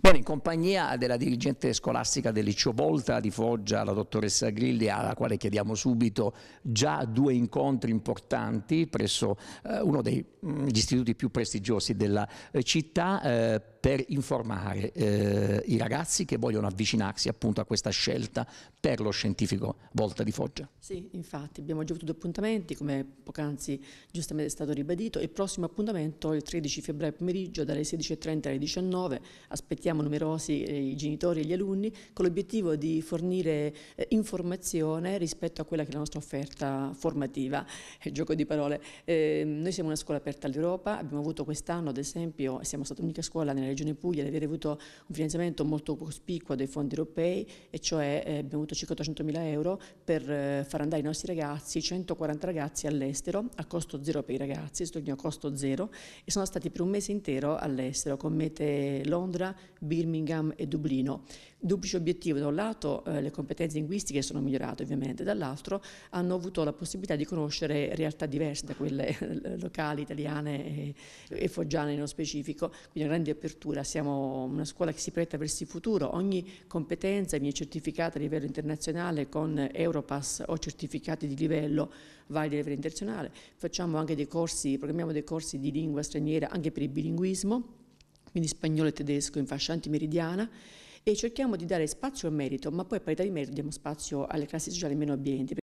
Buono, in compagnia della dirigente scolastica del Liceo Volta di Foggia, la dottoressa Grilli, alla quale chiediamo subito già due incontri importanti presso eh, uno degli mm, istituti più prestigiosi della eh, città. Eh, per informare eh, i ragazzi che vogliono avvicinarsi appunto a questa scelta per lo scientifico Volta di Foggia. Sì, infatti abbiamo già avuto due appuntamenti, come poc'anzi giustamente è stato ribadito, il prossimo appuntamento è il 13 febbraio pomeriggio dalle 16.30 alle 19, aspettiamo numerosi eh, i genitori e gli alunni con l'obiettivo di fornire eh, informazione rispetto a quella che è la nostra offerta formativa, è gioco di parole. Ehm, noi siamo una scuola aperta all'Europa, abbiamo avuto quest'anno ad esempio, siamo stata l'unica scuola nella Regione Puglia di aver avuto un finanziamento molto cospicuo dei fondi europei e cioè eh, abbiamo avuto circa 800 mila euro per eh, far andare i nostri ragazzi, 140 ragazzi all'estero a costo zero per i ragazzi, sottolineo costo zero e sono stati per un mese intero all'estero con mete Londra, Birmingham e Dublino. Duplice obiettivo, da un lato eh, le competenze linguistiche sono migliorate ovviamente, dall'altro hanno avuto la possibilità di conoscere realtà diverse da quelle locali, italiane e, e foggiane nello specifico, quindi una grande apertura apertura, siamo una scuola che si pretta verso il futuro, ogni competenza viene certificata a livello internazionale con Europass o certificati di livello validi a livello internazionale, facciamo anche dei corsi, programmiamo dei corsi di lingua straniera anche per il bilinguismo, quindi spagnolo e tedesco in fascia antimeridiana e cerchiamo di dare spazio al merito, ma poi a parità di merito diamo spazio alle classi sociali meno abbienti.